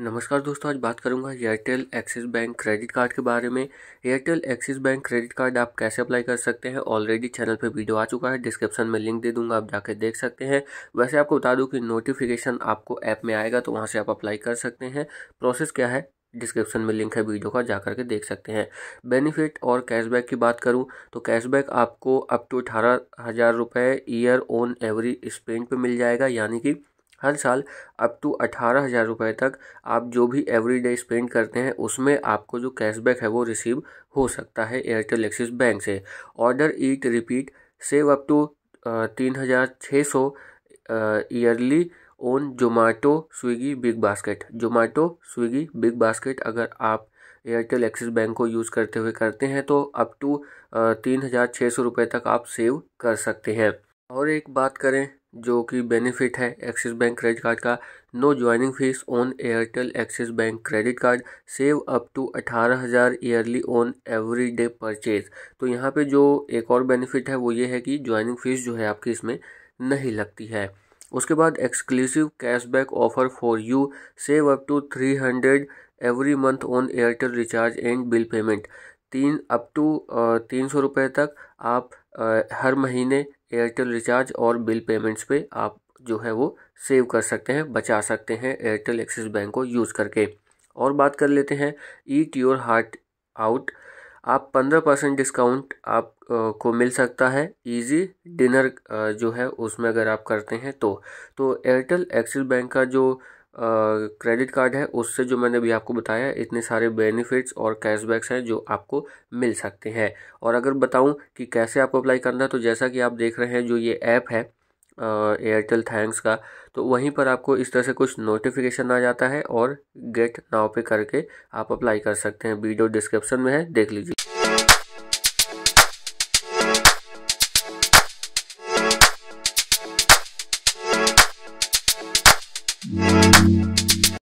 नमस्कार दोस्तों आज बात करूंगा Airtel Axis bank credit card के बारे में Airtel Axis bank credit card आप कैसे अप्लाई कर सकते हैं ऑलरेडी चैनल पे वीडियो आ चुका है डिस्क्रिप्शन में लिंक दे दूंगा आप जाके देख सकते हैं वैसे आपको बता दूं कि नोटिफिकेशन आपको ऐप में आएगा तो वहाँ से आप अप्लाई कर सकते हैं प्रोसेस क्या है डिस्क्रिप्शन में लिंक है वीडियो का जा करके देख सकते हैं बेनिफिट और कैशबैक की बात करूं तो कैशबैक आपको अप टू अठारह हज़ार रुपये ईयर ऑन एवरी स्पेंड पे मिल जाएगा यानी कि हर साल अप टू अठारह हज़ार रुपये तक आप जो भी एवरी डे स्पेंड करते हैं उसमें आपको जो कैशबैक है वो रिसीव हो सकता है एयरटेल एक्सिस बैंक से order eat repeat save up to तीन हज़ार छः सौ yearly on Zomato Swiggy Big Basket Zomato Swiggy Big Basket अगर आप एयरटेल एक्सिस बैंक को यूज़ करते हुए करते हैं तो अप टू तीन हज़ार छः सौ रुपये तक आप सेव कर सकते हैं और एक बात करें जो कि बेनिफिट है एक्सिस बैंक क्रेडिट कार्ड का no joining fee on Airtel Axis bank credit card save up to अठारह हज़ार yearly on every day purchase तो यहाँ पे जो एक और बेनिफिट है वो ये है कि ज्वाइनिंग फीस जो है आपकी इसमें नहीं लगती है उसके बाद exclusive cashback offer for you save up to three hundred every month on Airtel recharge and bill payment तीन अप टू तीन सौ रुपये तक आप आ, हर महीने एयरटेल रिचार्ज और बिल पेमेंट्स पे आप जो है वो सेव कर सकते हैं बचा सकते हैं एयरटेल एक्सिस बैंक को यूज़ करके और बात कर लेते हैं ईट योर हार्ट आउट आप पंद्रह परसेंट डिस्काउंट आप आ, को मिल सकता है इजी डिनर जो है उसमें अगर आप करते हैं तो तो एयरटेल एक्सिस बैंक का जो क्रेडिट कार्ड है उससे जो मैंने भी आपको बताया इतने सारे बेनिफिट्स और कैशबैक्स हैं जो आपको मिल सकते हैं और अगर बताऊं कि कैसे आपको अप्लाई करना है तो जैसा कि आप देख रहे हैं जो ये ऐप है एयरटेल थैंक्स का तो वहीं पर आपको इस तरह से कुछ नोटिफिकेशन आ जाता है और गेट नाव पे करके आप अप्लाई कर सकते हैं वीडियो डिस्क्रिप्शन में है देख लीजिए Yeah.